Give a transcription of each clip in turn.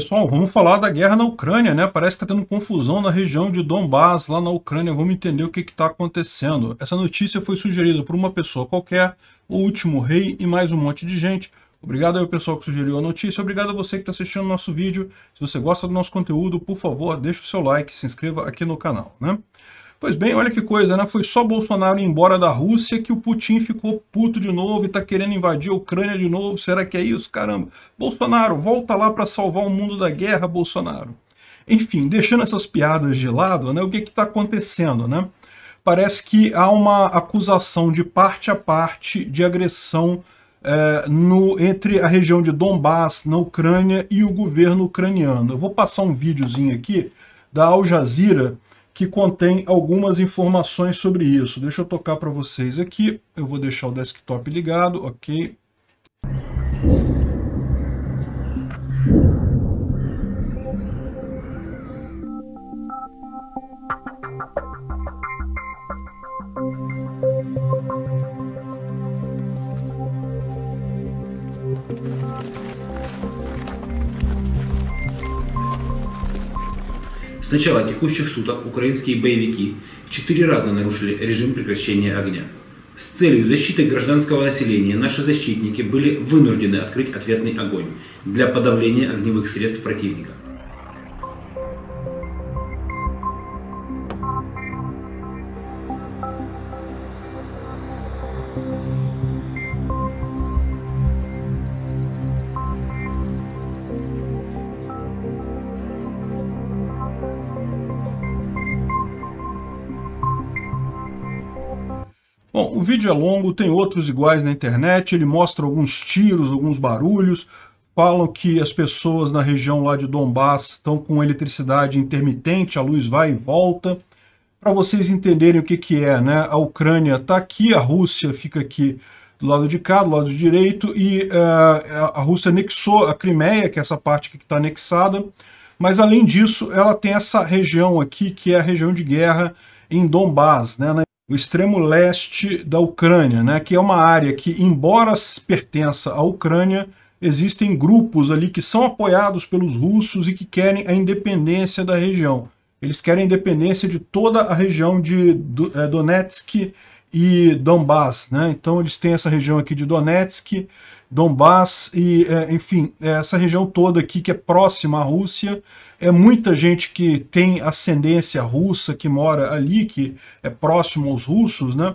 Pessoal, vamos falar da guerra na Ucrânia, né? Parece que está tendo confusão na região de Donbass, lá na Ucrânia. Vamos entender o que está acontecendo. Essa notícia foi sugerida por uma pessoa qualquer, o último rei e mais um monte de gente. Obrigado ao pessoal que sugeriu a notícia, obrigado a você que está assistindo o nosso vídeo. Se você gosta do nosso conteúdo, por favor, deixe o seu like, se inscreva aqui no canal, né? Pois bem, olha que coisa, né? Foi só Bolsonaro ir embora da Rússia que o Putin ficou puto de novo e tá querendo invadir a Ucrânia de novo. Será que é isso? Caramba. Bolsonaro, volta lá para salvar o mundo da guerra, Bolsonaro. Enfim, deixando essas piadas de lado, né? O que que tá acontecendo, né? Parece que há uma acusação de parte a parte de agressão é, no, entre a região de Donbass, na Ucrânia, e o governo ucraniano. Eu vou passar um videozinho aqui da Al Jazeera, que contém algumas informações sobre isso. Deixa eu tocar para vocês aqui, eu vou deixar o desktop ligado, ok? С начала текущих суток украинские боевики четыре раза нарушили режим прекращения огня. С целью защиты гражданского населения наши защитники были вынуждены открыть ответный огонь для подавления огневых средств противника. Bom, o vídeo é longo, tem outros iguais na internet, ele mostra alguns tiros, alguns barulhos, falam que as pessoas na região lá de Donbass estão com eletricidade intermitente, a luz vai e volta. Para vocês entenderem o que, que é, né? A Ucrânia está aqui, a Rússia fica aqui do lado de cá, do lado direito, e uh, a Rússia anexou a Crimeia, que é essa parte que está anexada, mas além disso, ela tem essa região aqui, que é a região de guerra em Donbass, né? o extremo leste da Ucrânia, né, que é uma área que, embora pertença à Ucrânia, existem grupos ali que são apoiados pelos russos e que querem a independência da região. Eles querem a independência de toda a região de eh, Donetsk e Donbass. Né? Então eles têm essa região aqui de Donetsk, Donbass e, é, enfim, essa região toda aqui que é próxima à Rússia. É muita gente que tem ascendência russa, que mora ali, que é próximo aos russos, né?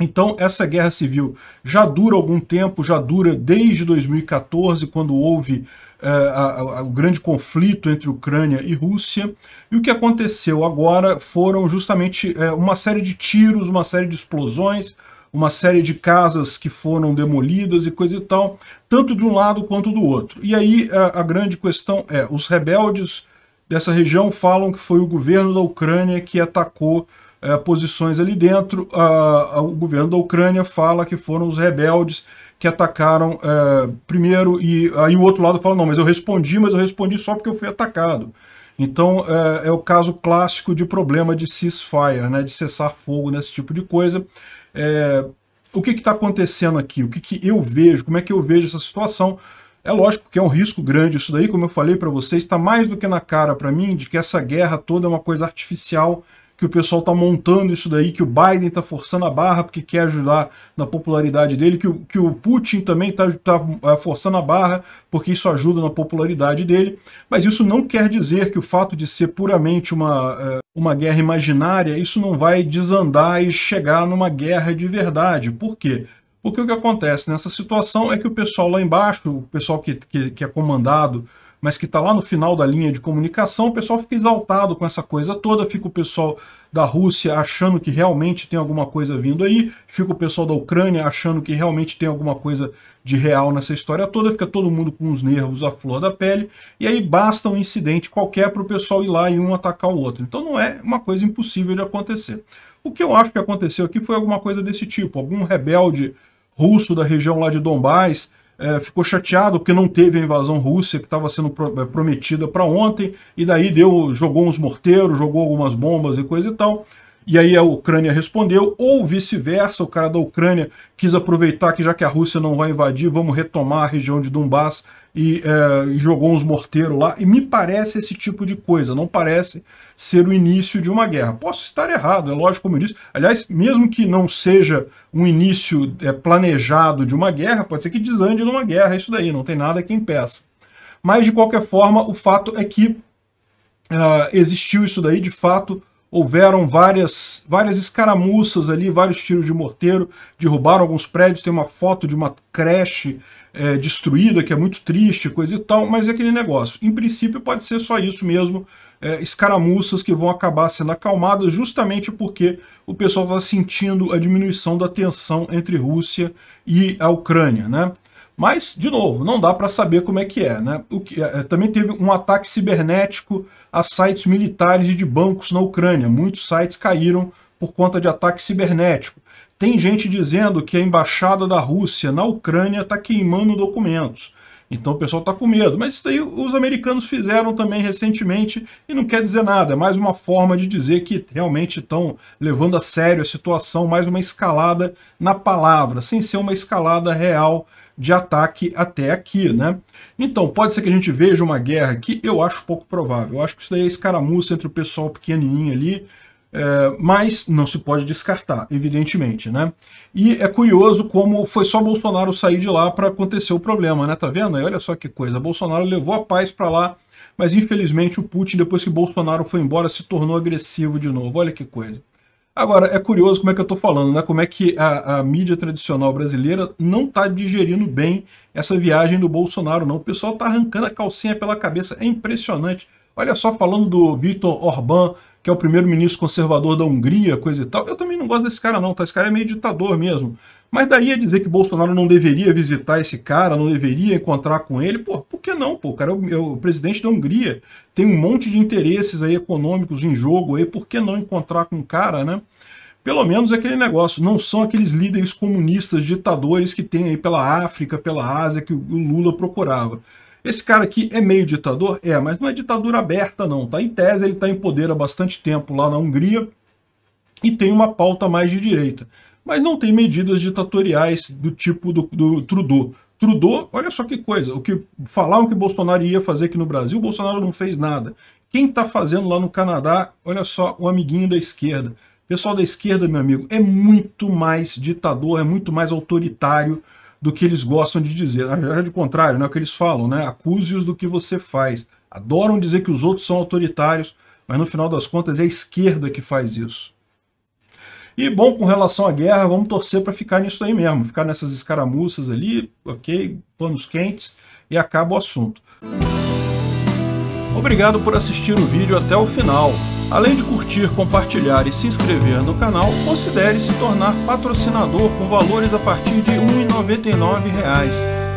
Então, essa guerra civil já dura algum tempo, já dura desde 2014, quando houve é, a, a, o grande conflito entre Ucrânia e Rússia. E o que aconteceu agora foram justamente é, uma série de tiros, uma série de explosões, uma série de casas que foram demolidas e coisa e tal, tanto de um lado quanto do outro. E aí a, a grande questão é, os rebeldes dessa região falam que foi o governo da Ucrânia que atacou é, posições ali dentro. A, a, o governo da Ucrânia fala que foram os rebeldes que atacaram é, primeiro, e aí o outro lado fala, não, mas eu respondi, mas eu respondi só porque eu fui atacado. Então é, é o caso clássico de problema de ceasefire, né, de cessar fogo nesse tipo de coisa. É, o que está acontecendo aqui? O que, que eu vejo? Como é que eu vejo essa situação? É lógico que é um risco grande isso daí, como eu falei para vocês, está mais do que na cara para mim de que essa guerra toda é uma coisa artificial que o pessoal está montando isso daí, que o Biden está forçando a barra porque quer ajudar na popularidade dele, que o, que o Putin também está tá, tá é, forçando a barra porque isso ajuda na popularidade dele. Mas isso não quer dizer que o fato de ser puramente uma, é, uma guerra imaginária, isso não vai desandar e chegar numa guerra de verdade. Por quê? Porque o que acontece nessa situação é que o pessoal lá embaixo, o pessoal que, que, que é comandado mas que está lá no final da linha de comunicação, o pessoal fica exaltado com essa coisa toda, fica o pessoal da Rússia achando que realmente tem alguma coisa vindo aí, fica o pessoal da Ucrânia achando que realmente tem alguma coisa de real nessa história toda, fica todo mundo com os nervos à flor da pele, e aí basta um incidente qualquer para o pessoal ir lá e um atacar o outro. Então não é uma coisa impossível de acontecer. O que eu acho que aconteceu aqui foi alguma coisa desse tipo, algum rebelde russo da região lá de Dombás, é, ficou chateado porque não teve a invasão russa que estava sendo pro, é, prometida para ontem, e daí deu, jogou uns morteiros, jogou algumas bombas e coisa e tal e aí a Ucrânia respondeu, ou vice-versa, o cara da Ucrânia quis aproveitar que já que a Rússia não vai invadir, vamos retomar a região de Donbass e é, jogou uns morteiros lá. E me parece esse tipo de coisa, não parece ser o início de uma guerra. Posso estar errado, é lógico, como eu disse. Aliás, mesmo que não seja um início é, planejado de uma guerra, pode ser que desande numa guerra, isso daí, não tem nada que impeça. Mas, de qualquer forma, o fato é que uh, existiu isso daí, de fato, houveram várias, várias escaramuças ali, vários tiros de morteiro, derrubaram alguns prédios, tem uma foto de uma creche é, destruída, que é muito triste, coisa e tal, mas é aquele negócio. Em princípio pode ser só isso mesmo, é, escaramuças que vão acabar sendo acalmadas justamente porque o pessoal está sentindo a diminuição da tensão entre Rússia e a Ucrânia, né? Mas, de novo, não dá para saber como é que é. Né? O que, é, é, também teve um ataque cibernético a sites militares e de bancos na Ucrânia. Muitos sites caíram por conta de ataque cibernético. Tem gente dizendo que a embaixada da Rússia na Ucrânia está queimando documentos. Então o pessoal está com medo. Mas isso daí os americanos fizeram também recentemente e não quer dizer nada. É mais uma forma de dizer que realmente estão levando a sério a situação, mais uma escalada na palavra, sem ser uma escalada real de ataque até aqui, né? Então, pode ser que a gente veja uma guerra aqui, eu acho pouco provável. Eu acho que isso daí é escaramuça entre o pessoal pequenininho ali, é, mas não se pode descartar, evidentemente, né? E é curioso como foi só Bolsonaro sair de lá para acontecer o problema, né? Tá vendo? E olha só que coisa, Bolsonaro levou a paz para lá, mas infelizmente o Putin, depois que Bolsonaro foi embora, se tornou agressivo de novo. Olha que coisa. Agora, é curioso como é que eu estou falando, né? Como é que a, a mídia tradicional brasileira não está digerindo bem essa viagem do Bolsonaro, não. O pessoal está arrancando a calcinha pela cabeça. É impressionante. Olha só, falando do vitor Orbán, que é o primeiro-ministro conservador da Hungria, coisa e tal. Eu também não gosto desse cara, não, tá? Esse cara é meio ditador mesmo. Mas daí a dizer que Bolsonaro não deveria visitar esse cara, não deveria encontrar com ele, pô, por que não, pô? O cara é o, é o presidente da Hungria, tem um monte de interesses aí econômicos em jogo aí, por que não encontrar com o cara, né? Pelo menos aquele negócio, não são aqueles líderes comunistas, ditadores que tem aí pela África, pela Ásia, que o, o Lula procurava. Esse cara aqui é meio ditador? É, mas não é ditadura aberta não, tá? Em tese ele tá em poder há bastante tempo lá na Hungria e tem uma pauta mais de direita mas não tem medidas ditatoriais do tipo do, do Trudeau. Trudeau, olha só que coisa, o que falaram que Bolsonaro ia fazer aqui no Brasil, Bolsonaro não fez nada. Quem está fazendo lá no Canadá, olha só, o amiguinho da esquerda. Pessoal da esquerda, meu amigo, é muito mais ditador, é muito mais autoritário do que eles gostam de dizer. Na verdade, o contrário, não É o que eles falam, né? Acuse-os do que você faz. Adoram dizer que os outros são autoritários, mas no final das contas é a esquerda que faz isso. E, bom, com relação à guerra, vamos torcer para ficar nisso aí mesmo, ficar nessas escaramuças ali, ok? Panos quentes e acaba o assunto. Obrigado por assistir o vídeo até o final. Além de curtir, compartilhar e se inscrever no canal, considere se tornar patrocinador com valores a partir de R$ 1,99